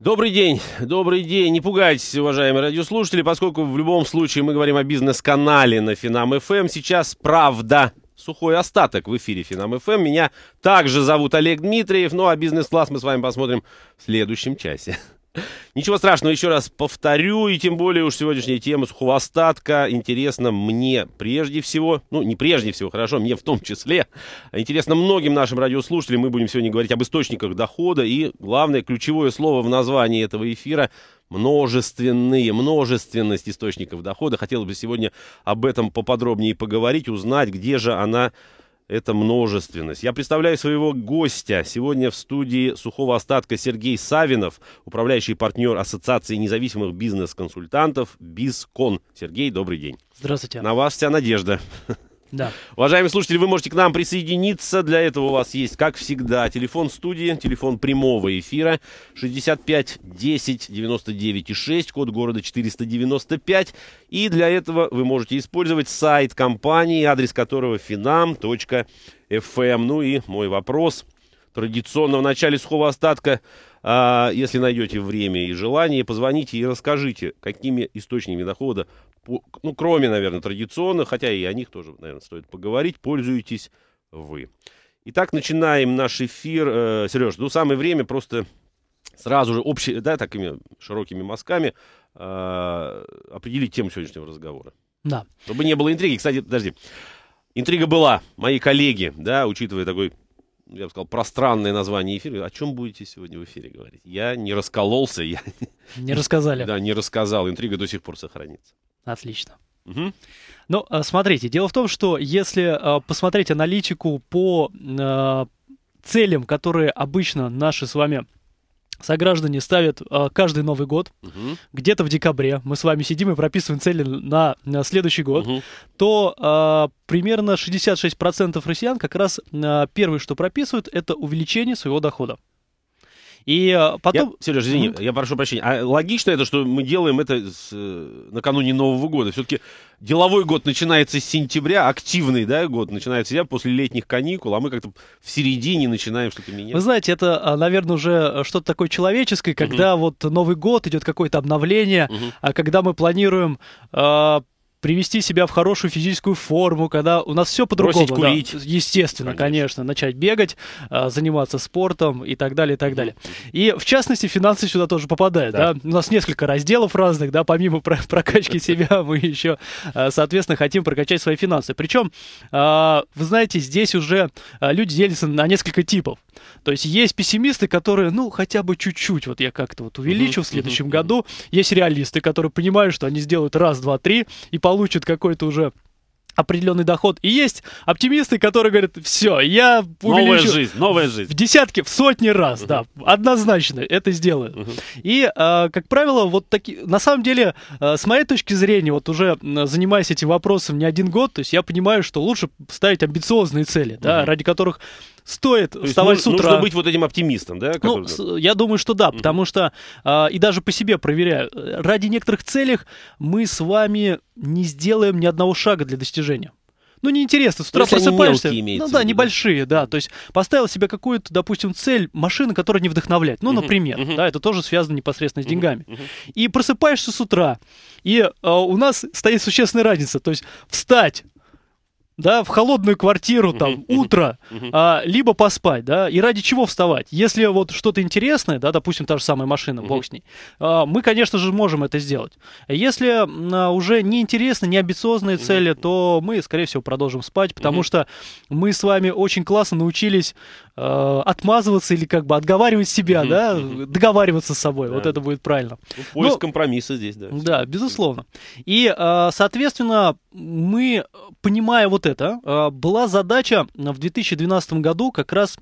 Добрый день, добрый день. Не пугайтесь, уважаемые радиослушатели, поскольку в любом случае мы говорим о бизнес-канале на Финам ФМ. Эм. Сейчас правда сухой остаток в эфире Финам ФМ. Эм. Меня также зовут Олег Дмитриев, ну а бизнес-класс мы с вами посмотрим в следующем часе. Ничего страшного, еще раз повторю, и тем более уж сегодняшняя тема суховостатка интересна мне прежде всего, ну не прежде всего, хорошо, мне в том числе, интересно многим нашим радиослушателям, мы будем сегодня говорить об источниках дохода, и главное, ключевое слово в названии этого эфира множественные, множественность источников дохода. Хотелось бы сегодня об этом поподробнее поговорить, узнать, где же она это множественность. Я представляю своего гостя. Сегодня в студии сухого остатка Сергей Савинов, управляющий партнер Ассоциации независимых бизнес-консультантов «Бизкон». Сергей, добрый день. Здравствуйте. На вас вся надежда. Да. Уважаемые слушатели, вы можете к нам присоединиться. Для этого у вас есть, как всегда, телефон студии, телефон прямого эфира 65 10 99 6, код города 495. И для этого вы можете использовать сайт компании, адрес которого finam.fm. Эм. Ну и мой вопрос традиционно в начале сухого остатка – а, если найдете время и желание, позвоните и расскажите, какими источниками дохода, ну, кроме, наверное, традиционных, хотя и о них тоже, наверное, стоит поговорить, пользуетесь вы. Итак, начинаем наш эфир. Э, Сереж, ну, самое время просто сразу же общие, да, такими широкими мазками а, определить тему сегодняшнего разговора. Да. Чтобы не было интриги. Кстати, подожди. Интрига была. Мои коллеги, да, учитывая такой я бы сказал, пространное название эфира. О чем будете сегодня в эфире говорить? Я не раскололся. Я... Не рассказали. Да, не рассказал. Интрига до сих пор сохранится. Отлично. Угу. Ну, а, смотрите, дело в том, что если а, посмотреть аналитику по а, целям, которые обычно наши с вами сограждане ставят э, каждый Новый год, угу. где-то в декабре, мы с вами сидим и прописываем цели на, на следующий год, угу. то э, примерно 66% россиян как раз э, а, первое, что прописывают, это увеличение своего дохода. И э, потом, я... Сереж, извини, mm-hmm. я прошу прощения, а логично это, что мы делаем это с, э, накануне Нового года? Все-таки деловой год начинается с сентября, активный да, год начинается я после летних каникул, а мы как-то в середине начинаем что-то менять. Вы знаете, это, а, наверное, уже э, что-то такое человеческое, когда mm-hmm. вот Новый год, идет какое-то обновление, mm-hmm. а когда мы планируем э, привести себя в хорошую физическую форму, когда у нас все по-другому. Да, естественно, конечно. конечно, начать бегать, а, заниматься спортом и так далее, и так далее. И в частности, финансы сюда тоже попадают. Да. Да? У нас несколько разделов разных, да, помимо про прокачки себя, мы еще, а, соответственно, хотим прокачать свои финансы. Причем, а, вы знаете, здесь уже люди делятся на несколько типов. То есть есть пессимисты, которые, ну, хотя бы чуть-чуть, вот я как-то вот увеличу в следующем году. Есть реалисты, которые понимают, что они сделают раз, два, три и по получит какой-то уже определенный доход. И есть оптимисты, которые говорят, все, я увеличу... Новая жизнь, новая жизнь. В десятки, в сотни раз, да, однозначно это сделаю. И, а, как правило, вот такие... На самом деле, а, с моей точки зрения, вот уже занимаясь этим вопросом не один год, то есть я понимаю, что лучше ставить амбициозные цели, да, ради которых стоит То вставать есть, с утра. Нужно быть вот этим оптимистом, да? Который... Ну, я думаю, что да, потому что, э, и даже по себе проверяю, ради некоторых целей мы с вами не сделаем ни одного шага для достижения. Ну, неинтересно, с утра ну, Если просыпаешься. Они мелкие, ну да, небольшие, да. То есть поставил себе какую-то, допустим, цель машины, которая не вдохновляет. Ну, например, uh -huh. да, это тоже связано непосредственно с деньгами. Uh -huh, и просыпаешься с утра, и э, у нас стоит существенная разница. То есть встать да, в холодную квартиру, там, утро, а, либо поспать, да, и ради чего вставать? Если вот что-то интересное, да, допустим, та же самая машина, бог с ней, а, мы, конечно же, можем это сделать. Если а, уже неинтересны, неамбициозные цели, то мы, скорее всего, продолжим спать, потому что мы с вами очень классно научились Э, отмазываться или как бы отговаривать себя, mm-hmm. да, договариваться с собой. Да. Вот это будет правильно. Ну, поиск Но, ну, компромисса здесь, да. Да, безусловно. И, э, соответственно, мы, понимая вот это, э, была задача в 2012 году как раз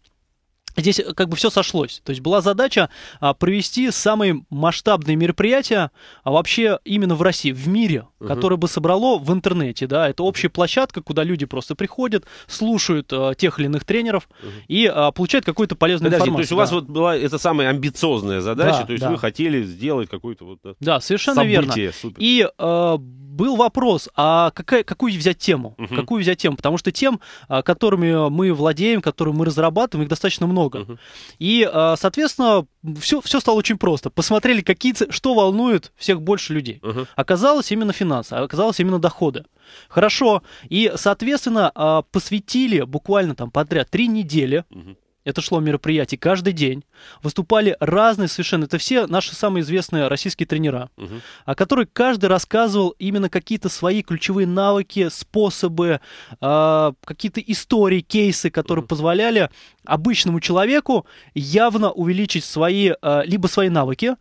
Здесь э, как бы все сошлось. То есть была задача а, провести самые масштабные мероприятия а, вообще именно в России, в мире, угу. которое бы собрало в интернете. Да? Это общая площадка, куда люди просто приходят, слушают э, тех или иных тренеров угу. и э, получают какую-то полезную Подожди, информацию. То есть да. у вас вот была эта самая амбициозная задача, да, то есть да. вы хотели сделать какую-то вот... Да, да совершенно событие. верно. Супер. И э, был вопрос, а какая, какую взять тему? Угу. Какую взять тему? Потому что тем, которыми мы владеем, которые мы разрабатываем, их достаточно много много. Угу. И, а, соответственно, все, все стало очень просто. Посмотрели, какие, что волнует всех больше людей. Угу. Оказалось именно финансы, а оказалось именно доходы. Хорошо. И, соответственно, а, посвятили буквально там подряд три недели. Угу это шло мероприятие каждый день. Выступали разные совершенно, это все наши самые известные российские тренера, угу. о а которых каждый рассказывал именно какие-то свои ключевые навыки, способы, а, какие-то истории, кейсы, которые угу. позволяли обычному человеку явно увеличить свои, а, либо свои навыки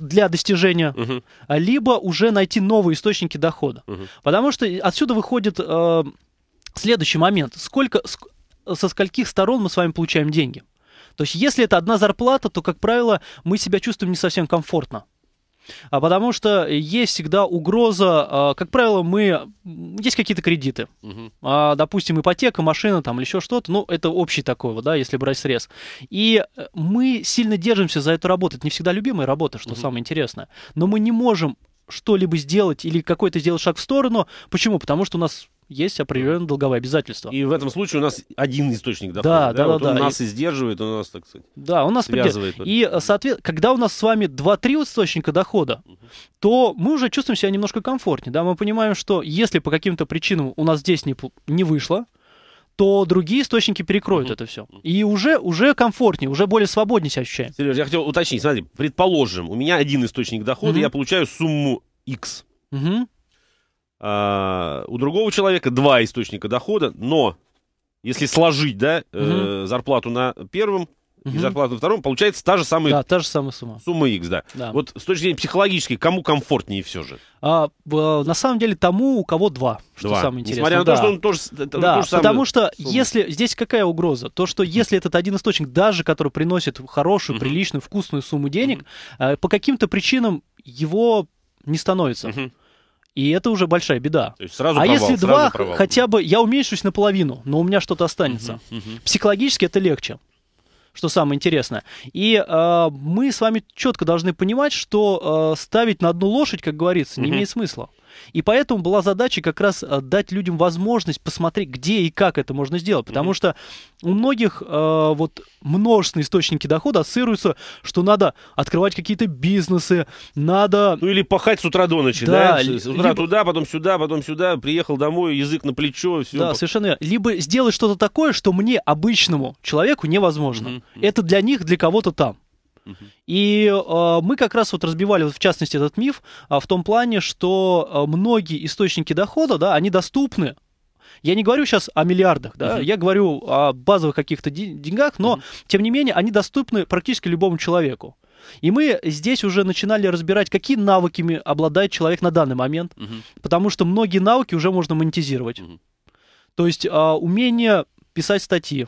для достижения, угу. либо уже найти новые источники дохода. Угу. Потому что отсюда выходит... Следующий момент. Сколько, со скольких сторон мы с вами получаем деньги. То есть, если это одна зарплата, то, как правило, мы себя чувствуем не совсем комфортно. А потому что есть всегда угроза, а, как правило, мы есть какие-то кредиты, угу. а, допустим, ипотека, машина там или еще что-то, ну это общий такой вот, да, если брать срез. И э, мы сильно держимся за эту работу, это не всегда любимая работа, что угу. самое интересное, но мы не можем что-либо сделать или какой-то сделать шаг в сторону. Почему? Потому что у нас есть определенные долговые обязательства. И в этом случае у нас один источник дохода. Да, да, да. Вот да он да. нас и сдерживает, он нас, так сказать, да, он нас связывает. И, соответственно, когда у нас с вами 2-3 источника дохода, угу. то мы уже чувствуем себя немножко комфортнее. Да? Мы понимаем, что если по каким-то причинам у нас здесь не, не вышло, то другие источники перекроют mm-hmm. это все. И уже, уже комфортнее, уже более свободнее себя ощущаем. Сереж, я хотел уточнить. Смотри, предположим, у меня один источник дохода, mm-hmm. я получаю сумму X. Mm-hmm. А, у другого человека два источника дохода, но если сложить да, mm-hmm. э, зарплату на первом угу. и зарплату второму, получается та же самая... Да, та же самая сумма. Сумма X, да. да. Вот с точки зрения психологической, кому комфортнее все же? А, на самом деле тому, у кого два, что два. самое интересное. Несмотря на да. то, что он тоже... Да, тоже потому что сумма. если... Здесь какая угроза? То, что если этот один источник, даже который приносит хорошую, угу. приличную, вкусную сумму денег, а, по каким-то причинам его не становится. И это уже большая беда. сразу а провал, если сразу два, провал. хотя бы я уменьшусь наполовину, но у меня что-то останется. Uh-huh, uh-huh. Психологически это легче что самое интересное. И э, мы с вами четко должны понимать, что э, ставить на одну лошадь, как говорится, не mm-hmm. имеет смысла. И поэтому была задача как раз э, дать людям возможность посмотреть, где и как это можно сделать. Потому mm-hmm. что у многих э, вот множественные источники дохода ассоциируются, что надо открывать какие-то бизнесы, надо... Ну или пахать с утра до ночи, да? да? С утра либо... туда, потом сюда, потом сюда, приехал домой, язык на плечо. Все. Да, совершенно верно. Либо сделать что-то такое, что мне, обычному человеку, невозможно. Mm-hmm. Это для них, для кого-то там. И э, мы как раз вот разбивали, вот, в частности, этот миф э, в том плане, что э, многие источники дохода, да, они доступны я не говорю сейчас о миллиардах, да, uh-huh. я говорю о базовых каких-то деньгах, но uh-huh. тем не менее они доступны практически любому человеку. И мы здесь уже начинали разбирать, какие навыками обладает человек на данный момент, uh-huh. потому что многие навыки уже можно монетизировать. Uh-huh. То есть а, умение писать статьи,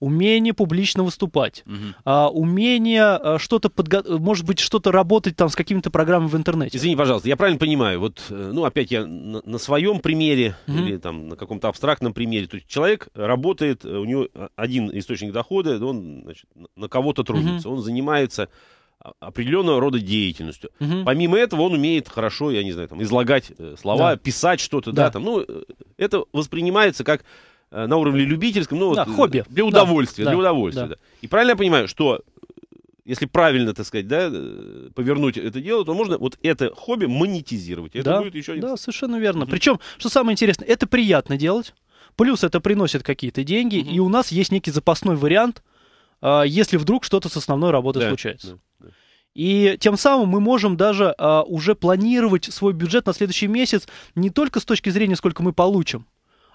умение публично выступать, угу. умение а, что-то подготовить, может быть, что-то работать там с какими-то программами в интернете. Извини, пожалуйста, я правильно понимаю, вот, э, ну, опять я на, на своем примере угу. или там на каком-то абстрактном примере, то есть человек работает, э, у него э, один источник дохода, он значит, на кого-то трудится, угу. он занимается определенного рода деятельностью. Угу. Помимо этого, он умеет хорошо, я не знаю, там, излагать слова, да. писать что-то, да. да, там, ну, это воспринимается как Э, на уровне любительском, ну, да, вот, хобби. Для удовольствия, да, для удовольствия. Да. Да. И правильно я понимаю, что э, если правильно, так сказать, да, э, повернуть это дело, то можно вот это хобби монетизировать. Это да, будет еще один... Да, совершенно верно. Угу. Причем, что самое интересное, это приятно делать, плюс это приносит какие-то деньги, угу. и у нас есть некий запасной вариант, а, если вдруг что-то с основной работой да, случается. Да, да. И тем самым мы можем даже а, уже планировать свой бюджет на следующий месяц не только с точки зрения, сколько мы получим,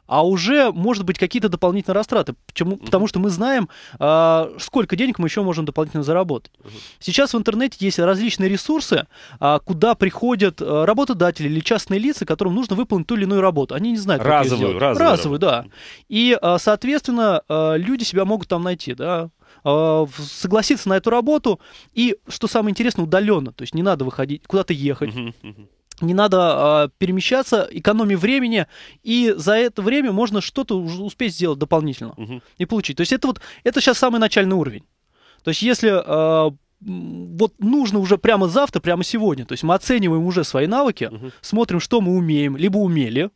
а уже, может быть, какие-то дополнительные растраты. Почему? Потому что мы знаем, а, сколько денег мы еще можем дополнительно заработать. Сейчас в интернете есть различные ресурсы, а, куда приходят а, работодатели или частные лица, которым нужно выполнить ту или иную работу. Они не знают, разовую, как ее сделать. Разовую, разовую, да. И, соответственно, люди себя могут там найти, да согласиться на эту работу и, что самое интересное, удаленно. То есть не надо выходить, куда-то ехать. Uh-huh, uh-huh не надо э, перемещаться, экономи времени, и за это время можно что-то успеть сделать дополнительно угу. и получить. То есть это вот это сейчас самый начальный уровень. То есть если э, вот нужно уже прямо завтра, прямо сегодня, то есть мы оцениваем уже свои навыки, угу. смотрим, что мы умеем, либо умели.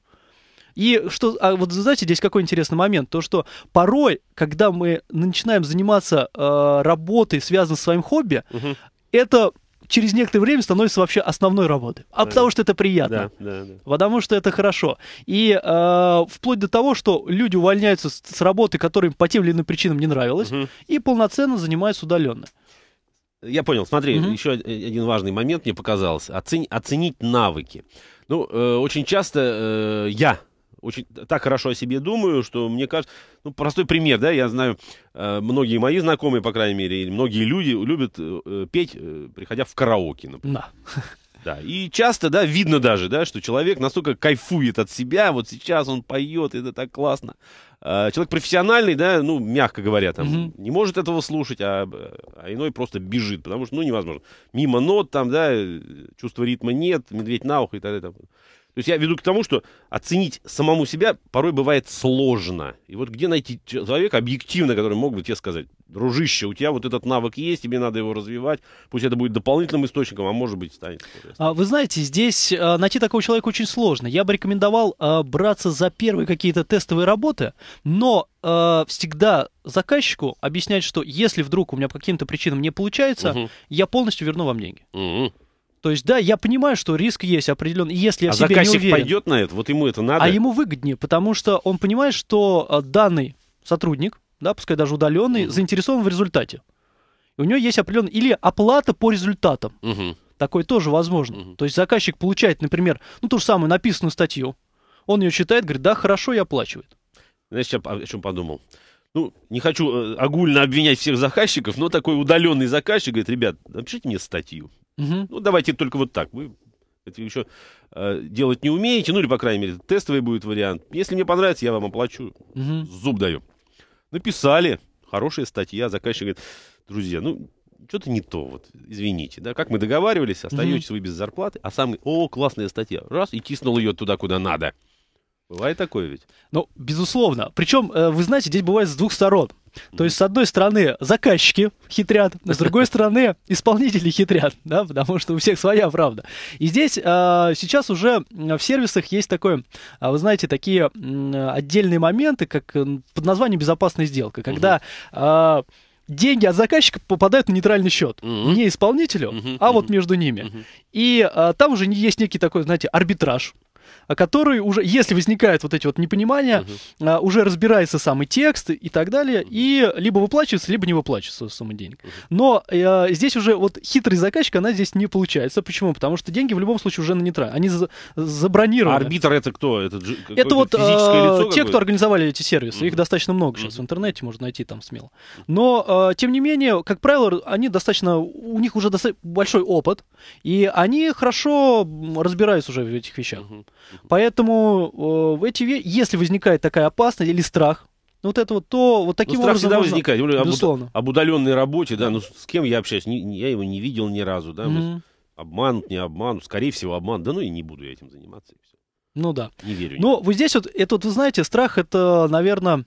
И что, а вот знаете, здесь какой интересный момент, то что порой, когда мы начинаем заниматься э, работой, связанной с своим хобби, угу. это через некоторое время становится вообще основной работой. А да. потому что это приятно. Да, да, да. Потому что это хорошо. И э, вплоть до того, что люди увольняются с, с работы, которая им по тем или иным причинам не нравилась, угу. и полноценно занимаются удаленно. Я понял. Смотри, угу. еще один важный момент мне показался. Оцени, оценить навыки. Ну, э, очень часто э, я очень так хорошо о себе думаю, что мне кажется, ну, простой пример, да, я знаю, э, многие мои знакомые, по крайней мере, или многие люди любят э, э, петь, приходя в караоке, например. Да. Да, и часто, да, видно даже, да, что человек настолько кайфует от себя, вот сейчас он поет, это так классно. А, человек профессиональный, да, ну, мягко говоря, там, угу. не может этого слушать, а, а иной просто бежит, потому что, ну, невозможно. Мимо нот, там, да, чувства ритма нет, медведь на ухо и так далее. То есть я веду к тому, что оценить самому себя порой бывает сложно. И вот где найти человека объективно, который мог бы тебе сказать, дружище, у тебя вот этот навык есть, тебе надо его развивать, пусть это будет дополнительным источником, а может быть станет. А, вы знаете, здесь а, найти такого человека очень сложно. Я бы рекомендовал а, браться за первые какие-то тестовые работы, но всегда заказчику объяснять, что если вдруг у меня по каким-то причинам не получается, угу. я полностью верну вам деньги. Угу. То есть, да, я понимаю, что риск есть определенный. Если я а в себе заказчик не уверен, пойдет на это, вот ему это надо. А ему выгоднее, потому что он понимает, что э, данный сотрудник, да, пускай даже удаленный, угу. заинтересован в результате. И у него есть определенный или оплата по результатам. Угу. Такое тоже возможно. Угу. То есть заказчик получает, например, ну ту же самую написанную статью, он ее читает, говорит, да, хорошо, и оплачивает. Знаешь, я о чем подумал? ну, не хочу э, огульно обвинять всех заказчиков, но такой удаленный заказчик говорит, ребят, напишите мне статью. Угу. Ну, давайте только вот так. Вы это еще э, делать не умеете, ну или, по крайней мере, тестовый будет вариант. Если мне понравится, я вам оплачу. Угу. Зуб даю. Написали. Хорошая статья. Заказчик говорит, друзья, ну, что-то не то, вот, извините, да, как мы договаривались, остаетесь угу. вы без зарплаты, а сам, о, классная статья, раз, и тиснул ее туда, куда надо. Бывает такое ведь? Ну, безусловно. Причем, э, вы знаете, здесь бывает с двух сторон. То есть, с одной стороны, заказчики хитрят, с другой стороны, исполнители хитрят, да, потому что у всех своя правда. И здесь а, сейчас уже в сервисах есть такое, а, вы знаете, такие отдельные моменты, как под названием «безопасная сделка», когда... А, деньги от заказчика попадают на нейтральный счет. Mm-hmm. Не исполнителю, mm-hmm. а вот между ними. Mm-hmm. И а, там уже есть некий такой, знаете, арбитраж. А который уже, если возникают вот эти вот непонимания, угу. а, уже разбирается самый текст и так далее, угу. и либо выплачивается, либо не выплачивается сумма денег. Угу. Но а, здесь уже вот хитрый заказчик, она здесь не получается. Почему? Потому что деньги в любом случае уже на нейтра Они за, забронированы. А арбитр это кто? Это, это вот э, лицо те, кто организовали эти сервисы. Угу. Их достаточно много сейчас в интернете, можно найти там смело. Но, а, тем не менее, как правило, они достаточно, у них уже достаточно большой опыт, и они хорошо разбираются уже в этих вещах. Угу. Поэтому э, эти, если возникает такая опасность или страх, вот это вот, то вот ну, таким страх образом... всегда можно... возникает. Безусловно. Об, об удаленной работе, да, ну с кем я общаюсь, не, я его не видел ни разу, да, mm-hmm. обманут, не обманут, скорее всего обман, да ну и не буду я этим заниматься. И все. Ну да. Не верю. Но ну, вот здесь вот, это вот, вы знаете, страх это, наверное,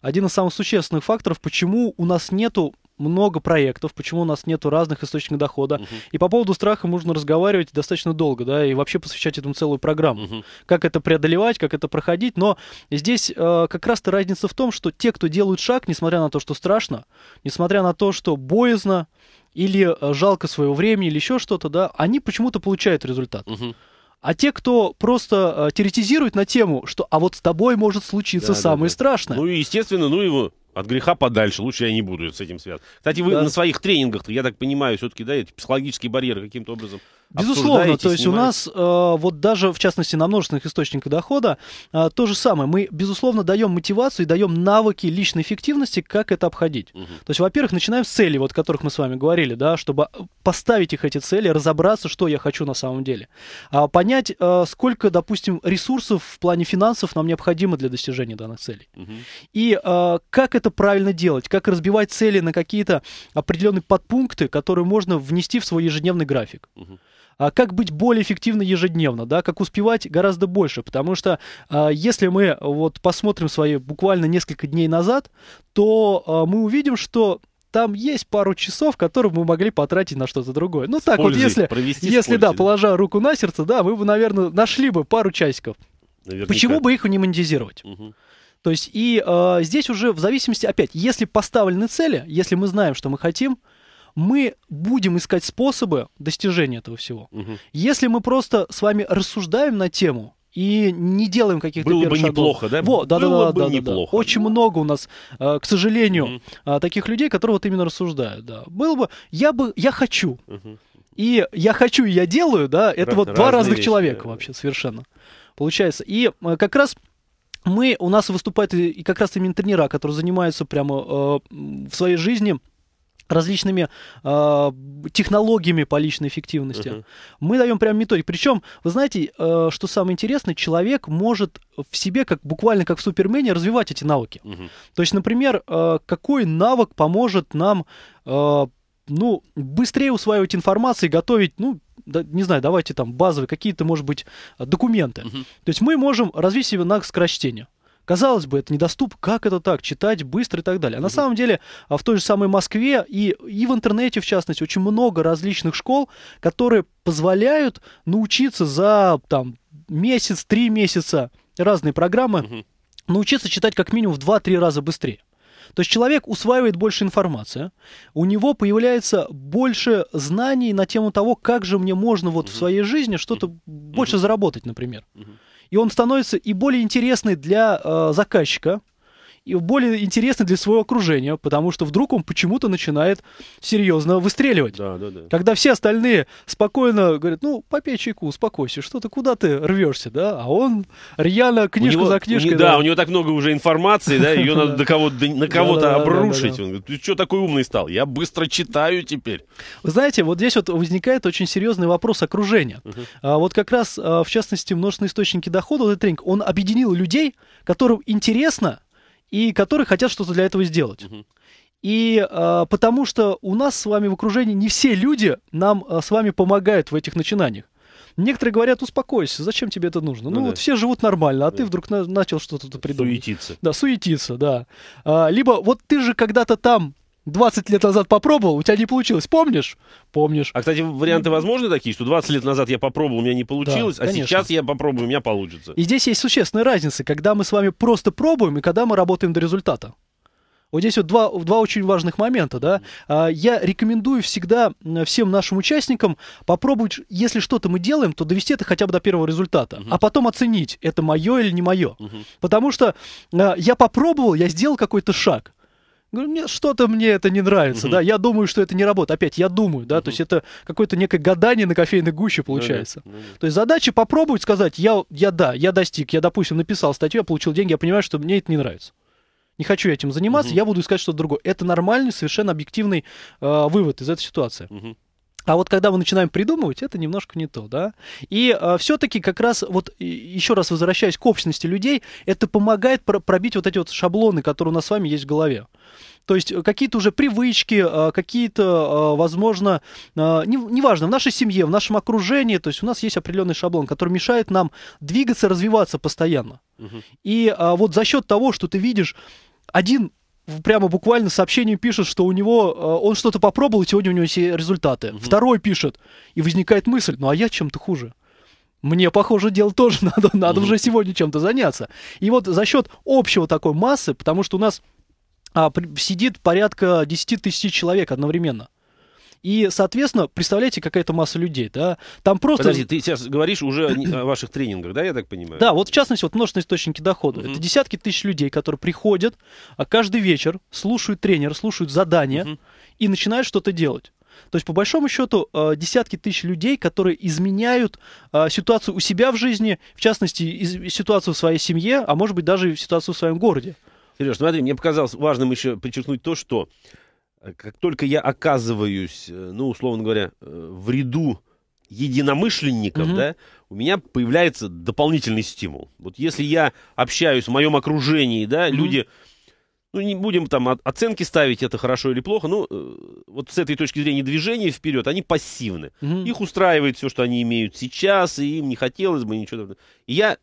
один из самых существенных факторов, почему у нас нету много проектов, почему у нас нет разных источников дохода. Угу. И по поводу страха можно разговаривать достаточно долго, да, и вообще посвящать этому целую программу. Угу. Как это преодолевать, как это проходить. Но здесь э, как раз-то разница в том, что те, кто делают шаг, несмотря на то, что страшно, несмотря на то, что боязно или э, жалко своего времени или еще что-то, да, они почему-то получают результат. Угу. А те, кто просто э, теоретизирует на тему, что а вот с тобой может случиться да, самое да, да. страшное. Ну и естественно, ну его. От греха подальше, лучше я не буду с этим связан. Кстати, вы да. на своих тренингах, я так понимаю, все-таки, да, эти психологические барьеры каким-то образом Безусловно, то есть у нас э, вот даже в частности на множественных источниках дохода э, то же самое. Мы безусловно даем мотивацию и даем навыки личной эффективности, как это обходить. Угу. То есть, во-первых, начинаем с целей, вот о которых мы с вами говорили, да, чтобы э, поставить их эти цели, разобраться, что я хочу на самом деле, а понять, сколько, допустим, ресурсов в плане финансов нам необходимо для достижения данных целей угу. и как это правильно делать, как разбивать цели на какие-то определенные подпункты, которые можно внести в свой ежедневный график. Угу а, как быть более эффективно ежедневно, да, как успевать гораздо больше, потому что а, если мы вот посмотрим свои буквально несколько дней назад, то а, мы увидим, что там есть пару часов, которые мы могли потратить на что-то другое. Ну с так пользой, вот, если, провести если пользой, да, да, положа руку на сердце, да, мы бы, наверное, нашли бы пару часиков. Наверняка. Почему бы их не монетизировать? Угу. То есть и э, здесь уже в зависимости, опять, если поставлены цели, если мы знаем, что мы хотим, мы будем искать способы достижения этого всего. Угу. Если мы просто с вами рассуждаем на тему, и не делаем каких-то Было бы шагов. неплохо, да? Во, да, Было да, бы да, неплохо. Да, Очень много у нас, э, к сожалению, mm таких людей, которые вот именно рассуждают, да. Было бы, я бы, я хочу. mm И я хочу, и я делаю, да, это Раз, вот два разных вещи, человека да. вообще совершенно. Получается. И э, как раз мы, у нас выступают и как раз именно тренера, которые занимаются прямо э, в своей жизни различными э, технологиями по личной эффективности. Uh-huh. Мы даем прям методику. Причем, вы знаете, э, что самое интересное, человек может в себе, как буквально как в Супермене, развивать эти навыки. Uh-huh. То есть, например, э, какой навык поможет нам э, ну, быстрее усваивать информацию и готовить, ну, да, не знаю, давайте там базовые какие-то, может быть, э, документы. Uh-huh. То есть мы можем развить себе навык скорочтения. Казалось бы, это недоступ, как это так, читать быстро и так далее. А на самом деле а, в той же самой Москве и, и в интернете, в частности, очень много различных школ, которые позволяют научиться за там, месяц, три месяца разные программы, угу. научиться читать как минимум в 2-3 раза быстрее. То есть человек усваивает больше информации, у него появляется больше знаний на тему того, как же мне можно вот угу. в своей жизни что-то угу. больше заработать, например. Угу и он становится и более интересный для э, заказчика, и более интересно для своего окружения, потому что вдруг он почему-то начинает серьезно выстреливать. Да, да, да. Когда все остальные спокойно говорят, ну, попей чайку, успокойся, что ты, куда ты рвешься, да? А он рьяно книжку за книжкой. Не, да, да, у него так много уже информации, да, ее надо на кого-то обрушить. Он говорит, ты что такой умный стал? Я быстро читаю теперь. Вы знаете, вот здесь вот возникает очень серьезный вопрос окружения. А вот как раз, а, в частности, множественные источники дохода, этот тренинг, он объединил людей, которым интересно и которые хотят что-то для этого сделать. Угу. И э, потому что у нас с вами в окружении не все люди нам э, с вами помогают в этих начинаниях. Некоторые говорят, успокойся, зачем тебе это нужно? Ну, ну да. вот все живут нормально, а да. ты вдруг на начал что-то придумать. Суетиться. Да, суетиться, да. А, либо вот ты же когда-то там 20 лет назад попробовал, у тебя не получилось, помнишь? Помнишь. А, кстати, варианты возможны такие, что 20 лет назад я попробовал, у меня не получилось, да, а сейчас я попробую, у меня получится. И здесь есть существенная разница, когда мы с вами просто пробуем и когда мы работаем до результата. Вот здесь вот два, два очень важных момента, да. А, я рекомендую всегда всем нашим участникам попробовать, если что-то мы делаем, то довести это хотя бы до первого результата, uh-huh. а потом оценить, это мое или не мое. Uh-huh. Потому что а, я попробовал, я сделал какой-то шаг, Говорю, мне что-то мне это не нравится, угу. да, я думаю, что это не работает. Опять, я думаю, да, угу. то есть это какое-то некое гадание на кофейной гуще ну получается. Да, ну да, да. То есть задача попробовать сказать, я, я да, я достиг, я, допустим, написал статью, я получил деньги, я понимаю, что мне это не нравится. Не хочу этим заниматься, угу. я буду искать что-то другое. Это нормальный, совершенно объективный э, вывод из этой ситуации. Угу. А вот когда мы начинаем придумывать, это немножко не то, да. И э, а, все-таки как раз вот еще раз возвращаясь к общности людей, это помогает про- пробить вот эти вот шаблоны, которые у нас с вами есть в голове. То есть э, какие-то уже привычки, а, какие-то, а, возможно, неважно, в нашей семье, в нашем окружении, то есть у нас есть определенный шаблон, который мешает нам двигаться, развиваться постоянно. Угу. И вот за счет того, что ты видишь один прямо буквально сообщение пишет, что у него, э, он что-то попробовал, и сегодня у него все результаты. Угу. Второй пишет, и возникает мысль, ну а я чем-то хуже. Мне, похоже, дело тоже надо, надо угу. уже сегодня чем-то заняться. И вот за счет общего такой массы, потому что у нас а, сидит порядка 10 тысяч человек одновременно. И, соответственно, представляете, какая это масса людей, да? Там просто... Подожди, ты сейчас говоришь уже о ваших тренингах, да, я так понимаю? Да, вот в частности, вот множественные источники дохода. Uh-huh. Это десятки тысяч людей, которые приходят а каждый вечер, слушают тренера, слушают задания uh-huh. и начинают что-то делать. То есть, по большому счету, э, десятки тысяч людей, которые изменяют э, ситуацию у себя в жизни, в частности, ситуацию в своей семье, а может быть, даже ситуацию в своем городе. Сереж, смотри, мне показалось важным еще подчеркнуть то, что Э, как только я оказываюсь, э, ну, условно говоря, э, в ряду единомышленников, Mm -hmm. да, у меня появляется дополнительный стимул. Вот если я общаюсь в моем окружении, да, Mm -hmm. люди, ну, не будем там оценки ставить, это хорошо или плохо, ну, вот с этой точки зрения движения вперед, они пассивны. Mm -hmm. Их устраивает все, что они имеют сейчас, и им не хотелось бы ничего. И я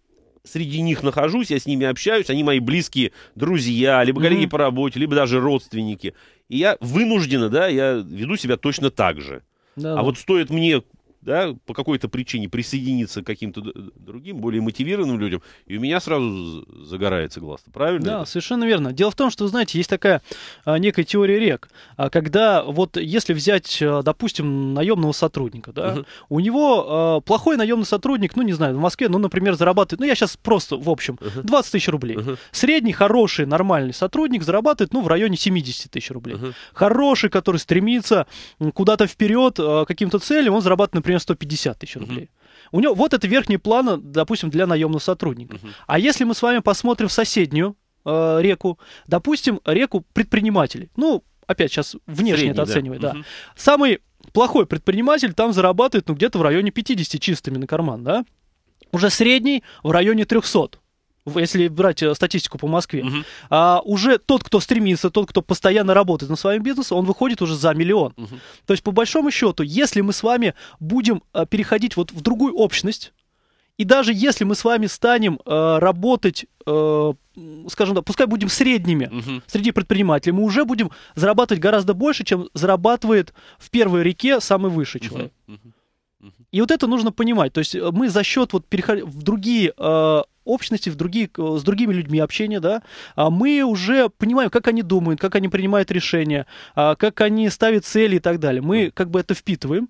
среди них нахожусь, я с ними общаюсь, они мои близкие друзья, либо коллеги mm-hmm. по работе, либо даже родственники. И я вынуждена, да, я веду себя точно так же. Да, а да. вот стоит мне да, по какой-то причине присоединиться к каким-то другим, более мотивированным людям, и у меня сразу загорается глаз. Правильно? Да, это? совершенно верно. Дело в том, что, знаете, есть такая а, некая теория рек, а, когда вот если взять, а, допустим, наемного сотрудника, да, Uh -huh. у него а, плохой наемный сотрудник, ну, не знаю, в Москве, ну, например, зарабатывает, ну, я сейчас просто, в общем, uh -huh. 20 тысяч рублей. Uh -huh. Средний, хороший, нормальный сотрудник зарабатывает, ну, в районе 70 тысяч рублей. Угу. Хороший, который стремится куда-то вперед, а, каким-то целям, он зарабатывает, например, например, 150 тысяч рублей. Uh-huh. У него вот это верхний план, допустим, для наемного сотрудника. Uh-huh. А если мы с вами посмотрим соседнюю э, реку, допустим, реку предпринимателей, ну, опять сейчас внешне Средний, это оценивает, да. да. Uh-huh. Самый плохой предприниматель там зарабатывает, ну, где-то в районе 50 чистыми на карман, да. Уже средний в районе 300 если брать э, статистику по Москве, угу. а, уже тот, кто стремится, тот, кто постоянно работает на своем бизнесе, он выходит уже за миллион. Угу. То есть, по большому счету, если мы с вами будем э, переходить вот в другую общность, и даже если мы с вами станем э, работать, э, скажем так, пускай будем средними угу. среди предпринимателей, мы уже будем зарабатывать гораздо больше, чем зарабатывает в первой реке самый высший человек. Угу. Угу. И вот это нужно понимать. То есть э, мы за счет вот переход... в другие э, общности, в другие, с другими людьми общения, да, а мы уже понимаем, как они думают, как они принимают решения, а, как они ставят цели и так далее. Мы как бы это впитываем,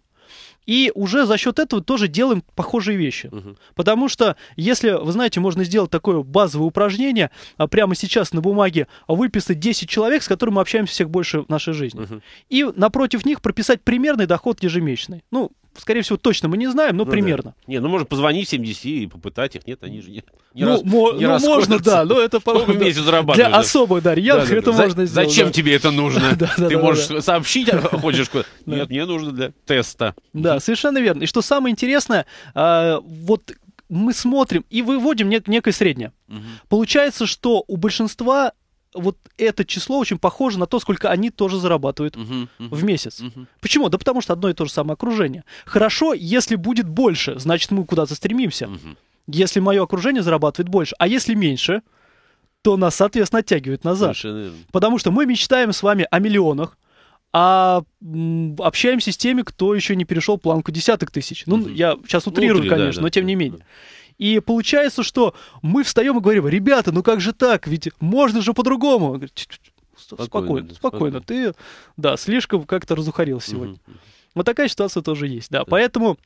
и уже за счет этого тоже делаем похожие вещи. Угу. Потому что, если, вы знаете, можно сделать такое базовое упражнение, а прямо сейчас на бумаге а, выписать 10 человек, с которыми мы общаемся всех больше в нашей жизни. Угу. И напротив них прописать примерный доход ежемесячный. Ну, скорее всего, точно мы не знаем, но ну, примерно. Да. Не, ну можно позвонить всем DC и попытать их, нет, они же не, не Ну, раз, мо- не ну можно, да, но это по Для да. особых, да, рьяных да, это да, можно за, сделать. Зачем да. тебе это нужно? да, Ты можешь сообщить, а хочешь куда Нет, мне нужно для теста. Да, совершенно верно. И что самое интересное, а, вот мы смотрим и выводим нек- некое среднее. Получается, что у большинства вот это число очень похоже на то, сколько они тоже зарабатывают uh-huh, uh-huh, в месяц. Uh-huh. Почему? Да потому что одно и то же самое окружение. Хорошо, если будет больше, значит мы куда-то стремимся. Uh-huh. Если мое окружение зарабатывает больше, а если меньше, то нас, соответственно, оттягивает назад. Ну, потому что мы мечтаем с вами о миллионах, а общаемся с теми, кто еще не перешел планку десяток тысяч. Ну, угу. я сейчас утрирую, ну, утри, конечно, да, да, но тем да, не менее. Да. И получается, что мы встаем и говорим, ребята, ну как же так, ведь можно же по-другому. Спокойно, спокойно, спокойно. Ты, да, слишком как-то разухарил сегодня. Угу. Вот такая ситуация тоже есть, да. да. Поэтому,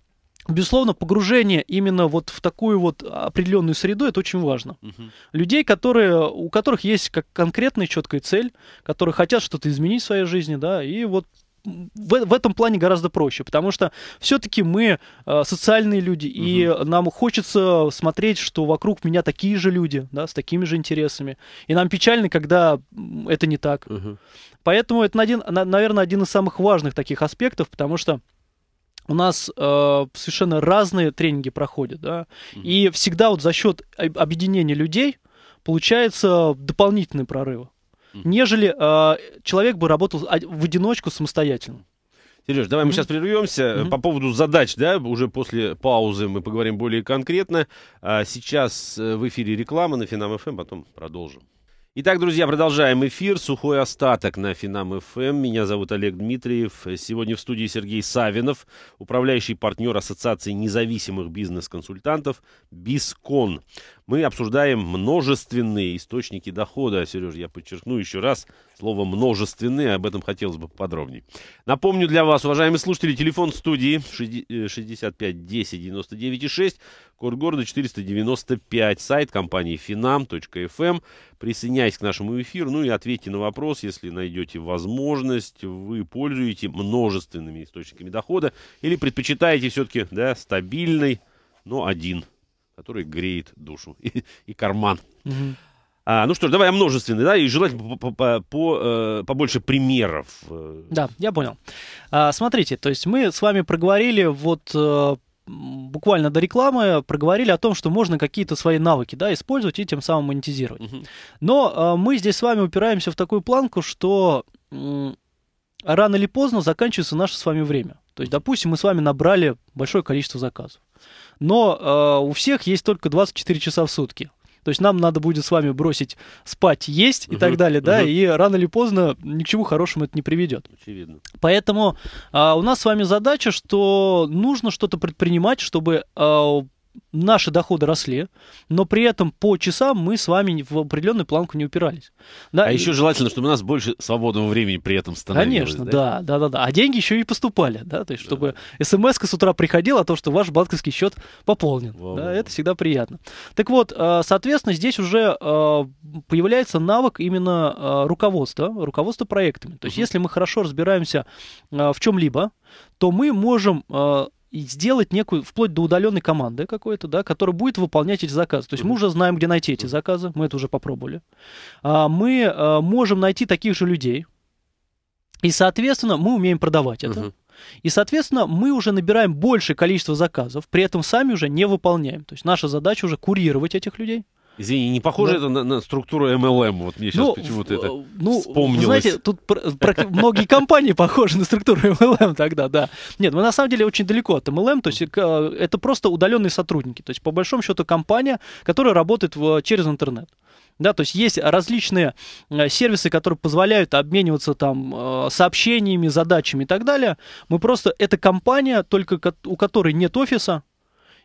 безусловно, погружение именно вот в такую вот определенную среду это очень важно. Угу. Людей, которые, у которых есть как конкретная четкая цель, которые хотят что-то изменить в своей жизни, да, и вот в, в этом плане гораздо проще, потому что все-таки мы э, социальные люди, угу. и нам хочется смотреть, что вокруг меня такие же люди, да, с такими же интересами. И нам печально, когда это не так. Угу. Поэтому это, один, наверное, один из самых важных таких аспектов, потому что у нас э, совершенно разные тренинги проходят, да, угу. и всегда вот за счет объединения людей получается дополнительный прорыв mm-hmm. нежели э, человек бы работал в одиночку самостоятельно. Сереж, давай мы сейчас прервемся. Mm-hmm. По поводу задач, да, уже после паузы мы поговорим более конкретно. А сейчас э, в эфире реклама на Финам ФМ, эм, потом продолжим. Итак, друзья, продолжаем эфир. Сухой остаток на Финам ФМ. Эм. Меня зовут Олег Дмитриев. Сегодня в студии Сергей Савинов, управляющий партнер Ассоциации независимых бизнес-консультантов «Бискон» мы обсуждаем множественные источники дохода. Сереж, я подчеркну еще раз слово «множественные», об этом хотелось бы подробнее. Напомню для вас, уважаемые слушатели, телефон студии 65 10 99 код города 495, сайт компании finam.fm. Эм. Присоединяйтесь к нашему эфиру, ну и ответьте на вопрос, если найдете возможность, вы пользуетесь множественными источниками дохода или предпочитаете все-таки да, стабильный, но один который греет душу и, и карман. Угу. А, ну что ж, давай о множественной, да, и желательно по, по, по, э, побольше примеров. Э. Да, я понял. А, смотрите, то есть мы с вами проговорили вот э, буквально до рекламы проговорили о том, что можно какие-то свои навыки да, использовать и тем самым монетизировать. Угу. Но э, мы здесь с вами упираемся в такую планку, что рано или поздно заканчивается наше с вами время. То есть, допустим, мы с вами набрали большое количество заказов но э, у всех есть только 24 часа в сутки. То есть нам надо будет с вами бросить спать, есть и угу, так далее, да, угу. и рано или поздно ни к чему хорошему это не приведет. Очевидно. Поэтому а, у нас с вами задача, что нужно что-то предпринимать, чтобы а, наши доходы росли, но при этом по часам мы с вами в определенную планку не упирались. Да? А еще желательно, чтобы у нас больше свободного времени при этом становилось. Конечно, да, да, да, да. А деньги еще и поступали, да, то есть чтобы да. смс с утра приходила о том, что ваш банковский счет пополнен. Вау. Да, это всегда приятно. Так вот, э, соответственно, здесь уже э, появляется навык именно э, руководства, руководства проектами. То есть угу. если мы хорошо разбираемся в чем-либо, то мы можем и сделать некую, вплоть до удаленной команды какой-то, да, которая будет выполнять эти заказы. То есть мы уже знаем, где найти эти заказы, мы это уже попробовали. А, мы а, можем найти таких же людей, и, соответственно, мы умеем продавать это. И, соответственно, мы уже набираем большее количество заказов, при этом сами уже не выполняем. То есть наша задача уже курировать этих людей, Извини, не похоже Но... это на, на структуру MLM? Вот мне сейчас ну, почему-то это э, ну, вспомнилось. знаете, тут многие компании похожи на структуру MLM тогда, да. Нет, мы на самом деле очень далеко от MLM, то есть э, это просто удаленные сотрудники. То есть по большому счету компания, которая работает в, через интернет. Да, то есть есть различные э, сервисы, которые позволяют обмениваться там сообщениями, задачами и так далее. Мы просто, это компания, только у которой нет офиса,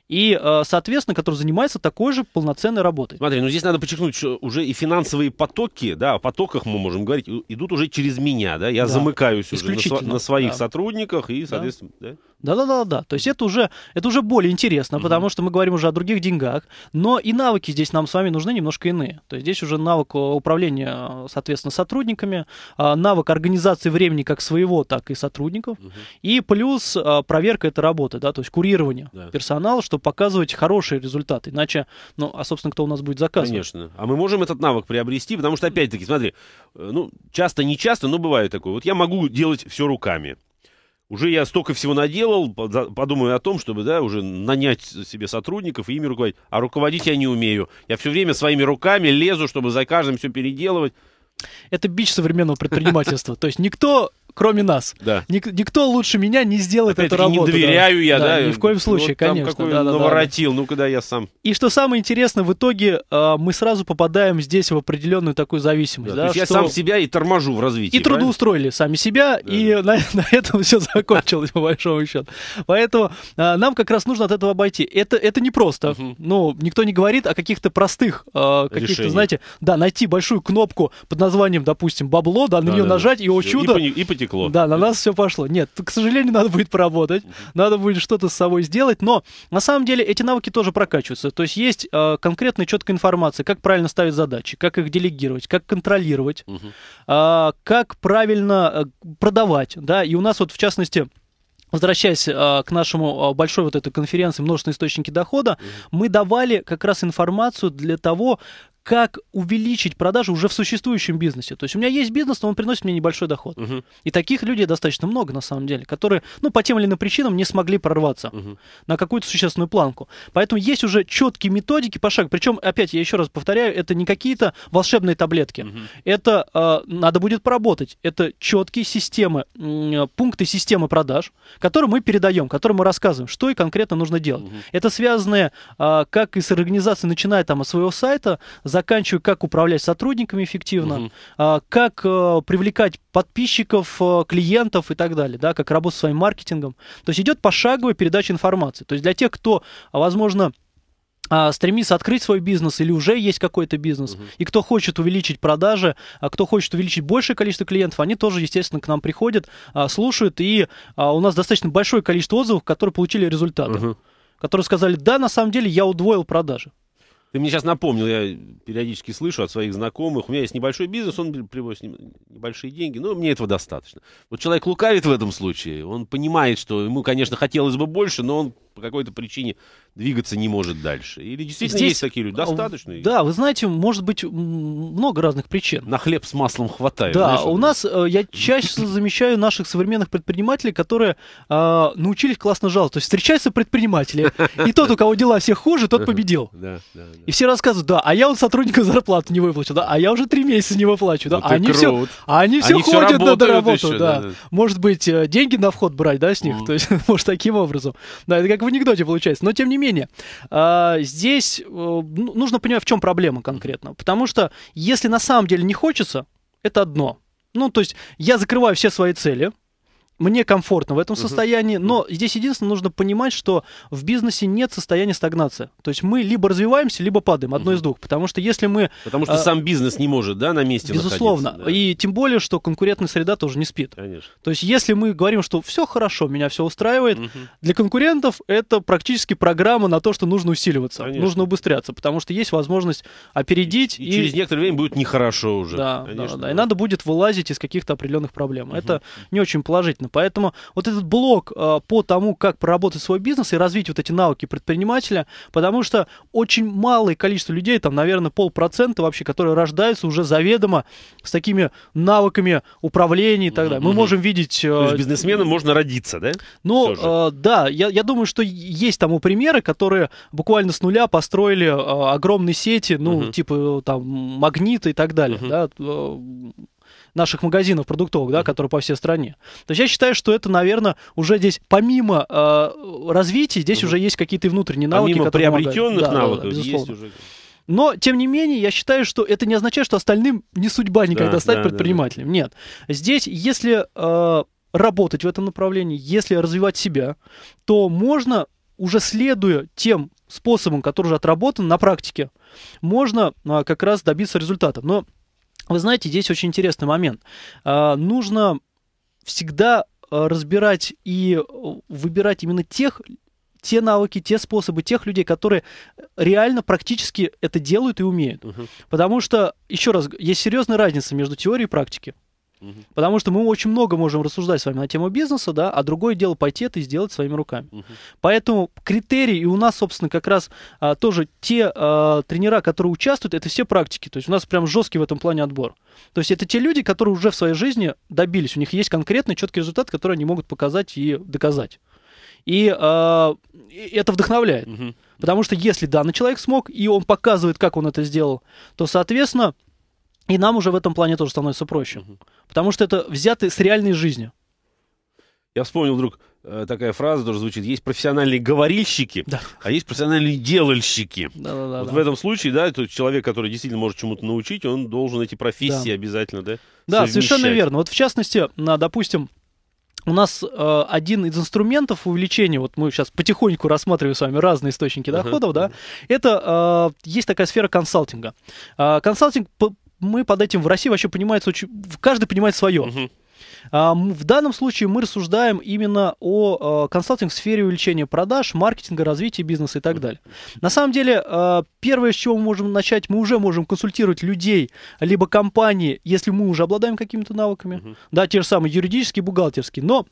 и, э, соответственно, который занимается такой же полноценной работой. Смотри, ну здесь надо подчеркнуть, что уже и финансовые потоки, да, о потоках мы можем говорить, идут уже через меня, да, я да. замыкаюсь уже на, на своих да. сотрудниках и, соответственно... Да. Да? Да-да-да-да. То есть это уже, это уже более интересно, mm-hmm. потому что мы говорим уже о других деньгах. Но и навыки здесь нам с вами нужны немножко иные. То есть здесь уже навык э, управления, э, соответственно, сотрудниками, а, навык организации времени как своего, так и сотрудников. Mm-hmm. И плюс э, проверка этой работы, да, то есть курирование yeah. персонала, чтобы показывать хорошие результаты. Иначе, ну, а, собственно, кто у нас будет заказывать? Конечно. А мы можем этот навык приобрести, потому что, опять-таки, смотри, ну, часто, не часто, но бывает такое. Вот я могу делать все руками уже я столько всего наделал, подумаю о том, чтобы, да, уже нанять себе сотрудников и ими руководить. А руководить я не умею. Я все время своими руками лезу, чтобы за каждым все переделывать. Это бич современного предпринимательства. То есть никто кроме нас. Да. Ник- никто лучше меня не сделает Опять эту работу. Не доверяю да. я, да, да. Ни в коем ну, случае, вот конечно. Там какой наворотил, ну когда я сам. И что самое интересное, в итоге э, мы сразу попадаем здесь в определенную такую зависимость. Да, да, то есть что... я сам себя и торможу в развитии. И правильно? трудоустроили сами себя, да, и На, на этом все закончилось, по большому счету. Поэтому э, нам как раз нужно от этого обойти. Это, это непросто. Угу. Ну, никто не говорит о каких-то простых, э, каких-то, знаете, да, найти большую кнопку под названием, допустим, бабло, да, на да, нее да, нажать, да. и, о чудо... И, и потекло. Да, на нас все пошло. Нет, к сожалению, надо будет поработать, надо будет что-то с собой сделать, но на самом деле эти навыки тоже прокачиваются. То есть есть э, конкретная четкая информация, как правильно ставить задачи, как их делегировать, как контролировать, э, как правильно э, продавать, да, и у нас вот в частности... Возвращаясь э, к нашему э, большой вот этой конференции «Множественные источники дохода», mm-hmm. мы давали как раз информацию для того, как увеличить продажи уже в существующем бизнесе. То есть у меня есть бизнес, но он приносит мне небольшой доход. Угу. И таких людей достаточно много, на самом деле, которые, ну, по тем или иным причинам не смогли прорваться угу. на какую-то существенную планку. Поэтому есть уже четкие методики по шагу. Причем, опять, я еще раз повторяю, это не какие-то волшебные таблетки. Угу. Это э, надо будет поработать. Это четкие системы, э, пункты системы продаж, которые мы передаем, которые мы рассказываем, что и конкретно нужно делать. Угу. Это связанное э, а, как и с организацией, начиная там от своего сайта, заканчивая, как управлять сотрудниками эффективно, угу. как э, привлекать подписчиков, э, клиентов и так далее, да, как работать своим маркетингом. То есть идет пошаговая передача информации. То есть для тех, кто, возможно, а, стремится открыть свой бизнес или уже есть какой-то бизнес. Угу. И кто хочет увеличить продажи, а кто хочет увеличить большее количество клиентов, они тоже, естественно, к нам приходят, а, слушают. И у нас достаточно большое количество отзывов, которые получили результаты. Угу. Которые сказали, да, на самом деле я удвоил продажи. Ты мне сейчас напомнил, я периодически слышу от своих знакомых, у меня есть небольшой бизнес, он привозит небольшие деньги, но мне этого достаточно. Вот человек лукавит в этом случае, он понимает, что ему, конечно, хотелось бы больше, но он по какой-то причине двигаться не может дальше? Или действительно Здесь, есть такие люди? Э, Достаточно? Да, вы знаете, может быть много разных причин. На хлеб с маслом хватает. Да, знаешь, у нас э, я чаще замечаю наших современных предпринимателей, которые э, научились классно жаловаться. То есть встречаются предприниматели, и тот, у кого дела все хуже, тот победил. Да, да, да. И все рассказывают, да, а я у сотрудника зарплату не выплачу, да, а я уже три месяца не выплачу, да, ну, они все, а они все они ходят на работу еще, да. да. Может быть, э, деньги на вход брать, да, с них, mm. то есть, может, таким образом. Да, это как в анекдоте получается. Но тем не менее, а, здесь э, ну, нужно понимать, в чем проблема конкретно. Потому что если на самом деле не хочется, это одно. Ну, то есть я закрываю все свои цели, мне комфортно в этом состоянии, но здесь единственное нужно понимать, что в бизнесе нет состояния стагнации. То есть мы либо развиваемся, либо падаем, одно из двух. Потому что если мы... Потому что а, сам бизнес не может, да, на месте Безусловно. Да. И тем более, что конкурентная среда тоже не спит. Конечно. То есть если мы говорим, что все хорошо, меня все устраивает, угу. для конкурентов это практически программа на то, что нужно усиливаться, Конечно. нужно убыстряться, потому что есть возможность опередить. И, и... через некоторое время будет нехорошо уже. Да, Конечно, да, да. И надо будет вылазить из каких-то определенных проблем. Угу. Это не очень положительно. Поэтому вот этот блок э, по тому, как проработать свой бизнес и развить вот эти навыки предпринимателя, потому что очень малое количество людей, там, наверное, полпроцента вообще, которые рождаются уже заведомо с такими навыками управления и так далее. Мы можем видеть... Э, То есть бизнесменом можно родиться, да? Ну, э, да, я, я думаю, что есть тому примеры, которые буквально с нуля построили э, огромные сети, ну, угу. типа там магниты и так далее, угу. да, э, наших магазинов продуктовых, да, которые по всей стране. То есть я считаю, что это, наверное, уже здесь помимо э, развития, здесь угу. уже есть какие-то внутренние навыки. Помимо приобретенных да, навыков, да, безусловно. есть уже... Но, тем не менее, я считаю, что это не означает, что остальным не судьба никогда да, стать да, предпринимателем. Да, да. Нет. Здесь, если э, работать в этом направлении, если развивать себя, то можно, уже следуя тем способам, которые уже отработаны на практике, можно э, как раз добиться результата. Но вы знаете, здесь очень интересный момент. А, нужно всегда а, разбирать и э, выбирать именно тех те навыки, те способы, тех людей, которые реально практически это делают и умеют. Угу. Потому что, еще раз, есть серьезная разница между теорией и практикой. Угу. Потому что мы очень много можем рассуждать с вами на тему бизнеса, да, а другое дело пойти это и сделать своими руками. Угу. Поэтому критерии, и у нас, собственно, как раз а, тоже те а, тренера, которые участвуют, это все практики. То есть у нас прям жесткий в этом плане отбор. То есть это те люди, которые уже в своей жизни добились. У них есть конкретный четкий результат, который они могут показать и доказать. И э, это вдохновляет. Угу. Потому что если данный человек смог, и он показывает, как он это сделал, то, соответственно, и нам уже в этом плане тоже становится проще. Угу. Потому что это взяты с реальной жизнью. Я вспомнил вдруг э, такая фраза тоже звучит. Есть профессиональные говорильщики, да. а есть профессиональные делальщики. Да, да, да, вот да. в этом случае, да, тот человек, который действительно может чему-то научить, он должен эти профессии да. обязательно, да? Да, совершенно верно. Вот в частности, на, допустим, у нас э, один из инструментов увеличения, вот мы сейчас потихоньку рассматриваем с вами разные источники доходов, uh-huh. да, это э, есть такая сфера консалтинга. Э, консалтинг мы под этим в России вообще понимается очень... Каждый понимает свое. В данном случае мы рассуждаем именно о э, консалтинг-сфере в увеличения продаж, маркетинга, развития бизнеса и так далее. На самом деле, э, первое, с чего мы можем начать, мы уже можем консультировать людей, либо компании, если мы уже обладаем какими-то навыками, угу. да, те же самые юридические, бухгалтерские, но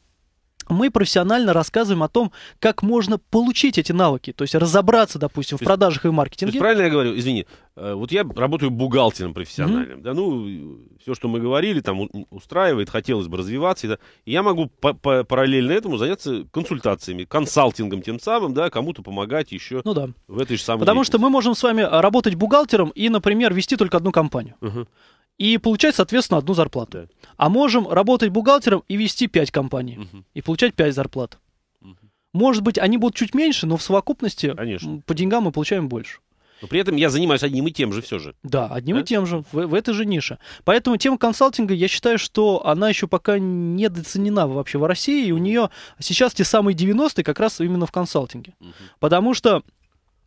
мы профессионально рассказываем о том, как можно получить эти навыки, то есть разобраться, допустим, есть, в продажах и маркетинге. То есть, правильно я говорю, извини, э, вот я работаю бухгалтером профессиональным, mm-hmm. да, ну, все, что мы говорили, там устраивает, хотелось бы развиваться, да, и я могу по -по параллельно этому заняться консультациями, консалтингом тем самым, да, кому-то помогать еще ну, да. в этой же самой Потому что мы можем с вами работать бухгалтером и, например, вести только одну компанию. Uh-huh и получать, соответственно, одну зарплату. Да. А можем работать бухгалтером и вести 5 компаний угу. и получать 5 зарплат. Угу. Может быть, они будут чуть меньше, но в совокупности Конечно. по деньгам мы получаем больше. Но при этом я занимаюсь одним и тем же все же. Да, одним да? и тем же, в, в этой же нише. Поэтому тема консалтинга, я считаю, что она еще пока недооценена вообще в России, и у нее сейчас те самые 90-е как раз именно в консалтинге. Угу. Потому что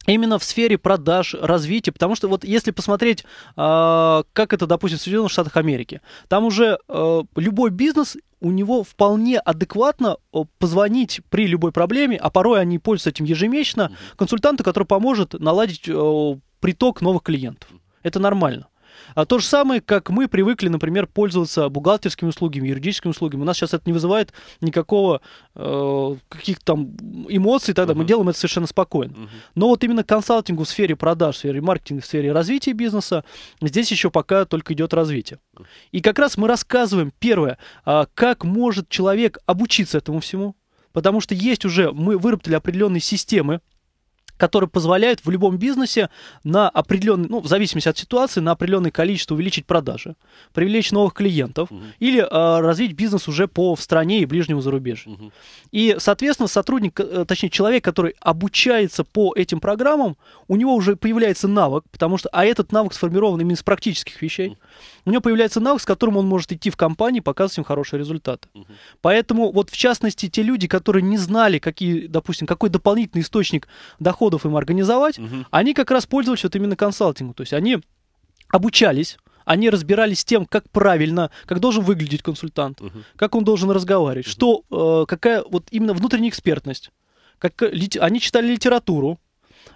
Именно в сфере продаж, развития, потому что вот если посмотреть, э, как это, допустим, в Соединенных Штатах Америки, там уже э, любой бизнес, у него вполне адекватно позвонить при любой проблеме, а порой они пользуются этим ежемесячно, консультанту, который поможет наладить э, приток новых клиентов. Это нормально. А то же самое, как мы привыкли, например, пользоваться бухгалтерскими услугами, юридическими услугами. У нас сейчас это не вызывает никакого э, каких-то там эмоций, тогда uh-huh. мы делаем это совершенно спокойно. Uh-huh. Но вот именно консалтингу в сфере продаж, в сфере маркетинга, в сфере развития бизнеса, здесь еще пока только идет развитие. И как раз мы рассказываем, первое, а, как может человек обучиться этому всему, потому что есть уже, мы выработали определенные системы, которые позволяют в любом бизнесе на определенный, ну, в зависимости от ситуации, на определенное количество увеличить продажи, привлечь новых клиентов угу. или э, развить бизнес уже по в стране и ближнему зарубежью. Угу. И, соответственно, сотрудник, э, точнее, человек, который обучается по этим программам, у него уже появляется навык, потому что, а этот навык сформирован именно из практических вещей. Угу у него появляется навык, с которым он может идти в компании, показывать им хорошие результаты. Угу. Поэтому вот в частности те люди, которые не знали, какие, допустим, какой дополнительный источник доходов им организовать, угу. они как раз пользовались вот именно консалтингом. То есть они обучались, они разбирались с тем, как правильно, как должен выглядеть консультант, угу. как он должен разговаривать, угу. что э, какая вот именно внутренняя экспертность. Как, э, лит, они читали литературу,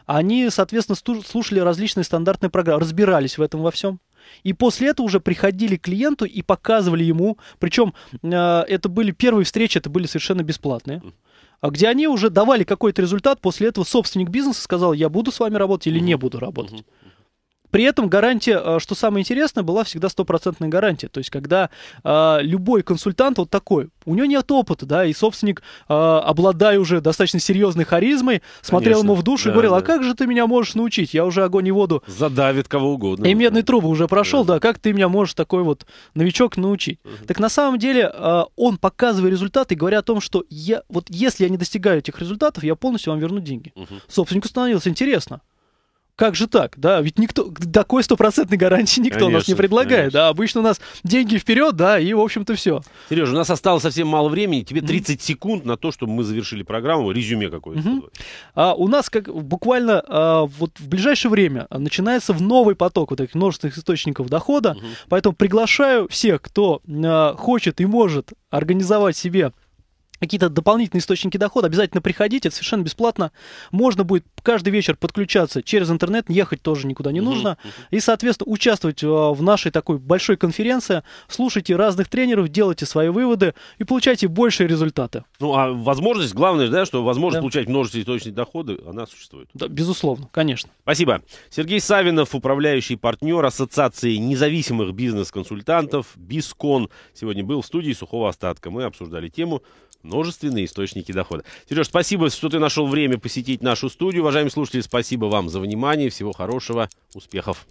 они, соответственно, слушали различные стандартные программы, разбирались в этом во всем. И после этого уже приходили к клиенту и показывали ему, причем э, это были первые встречи, это были совершенно бесплатные а где они уже давали какой-то результат, после этого собственник бизнеса сказал, я буду с вами работать или не буду работать. При этом гарантия, э, что самое интересное, была всегда стопроцентная гарантия. То есть, когда э, любой консультант вот такой, у него нет опыта, да, и собственник, э, обладая уже достаточно серьезной харизмой, смотрел Конечно. ему в душу да, и говорил, а как же ты меня можешь научить? Я уже огонь и воду. Задавит кого угодно. И медные трубы уже прошел, да, да как ты меня можешь такой вот новичок научить? Угу. Так на самом деле э, он, показывает результаты, говоря о том, что я, вот если я не достигаю этих результатов, я полностью вам верну деньги. Угу. Собственнику становилось интересно как же так, да, ведь никто, такой стопроцентной гарантии никто конечно, нас не предлагает, конечно. да, обычно у нас деньги вперед, да, и, в общем-то, все. Сережа, у нас осталось совсем мало времени, тебе 30 mm-hmm. секунд на то, чтобы мы завершили программу, резюме какое-то. Mm-hmm. А, у нас как буквально а, вот в ближайшее время начинается в новый поток вот этих множественных источников дохода, mm-hmm. поэтому приглашаю всех, кто а, хочет и может организовать себе какие-то дополнительные источники дохода, обязательно приходите, это совершенно бесплатно. Можно будет каждый вечер подключаться через интернет, ехать тоже никуда не нужно. Uh-huh, uh-huh. И, соответственно, участвовать а, в нашей такой большой конференции, слушайте разных тренеров, делайте свои выводы и получайте большие результаты. Ну, а возможность, главное, да, что возможность да. получать множество источников дохода, она существует. Да, безусловно, конечно. Спасибо. Сергей Савинов, управляющий партнер Ассоциации независимых бизнес-консультантов «Бискон», сегодня был в студии «Сухого остатка». Мы обсуждали тему множественные источники дохода. Сереж, спасибо, что ты нашел время посетить нашу студию. Уважаемые слушатели, спасибо вам за внимание. Всего хорошего, успехов.